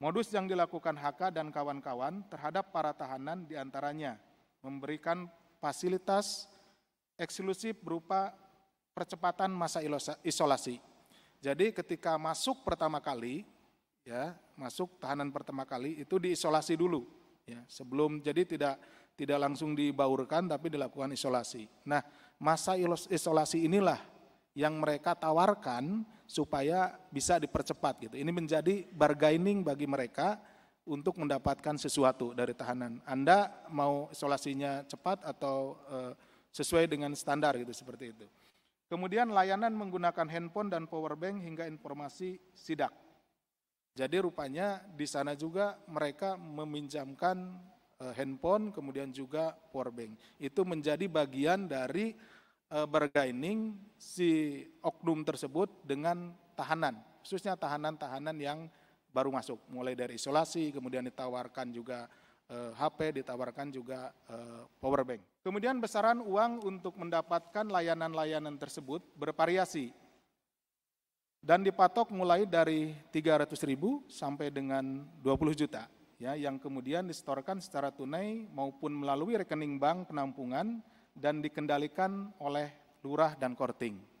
Modus yang dilakukan HK dan kawan-kawan terhadap para tahanan diantaranya memberikan fasilitas eksklusif berupa percepatan masa isolasi. Jadi ketika masuk pertama kali, ya masuk tahanan pertama kali itu diisolasi dulu, ya sebelum jadi tidak tidak langsung dibaurkan tapi dilakukan isolasi. Nah masa isolasi inilah yang mereka tawarkan supaya bisa dipercepat gitu. Ini menjadi bargaining bagi mereka untuk mendapatkan sesuatu dari tahanan. Anda mau isolasinya cepat atau e, sesuai dengan standar gitu seperti itu. Kemudian layanan menggunakan handphone dan power bank hingga informasi sidak. Jadi rupanya di sana juga mereka meminjamkan eh, handphone kemudian juga power bank. Itu menjadi bagian dari Eh, bergaining si oknum tersebut dengan tahanan, khususnya tahanan-tahanan yang baru masuk, mulai dari isolasi, kemudian ditawarkan juga eh, HP, ditawarkan juga eh, power bank. Kemudian besaran uang untuk mendapatkan layanan-layanan tersebut bervariasi dan dipatok mulai dari ribu sampai dengan 20 juta ya yang kemudian disetorkan secara tunai maupun melalui rekening bank penampungan dan dikendalikan oleh lurah dan korting.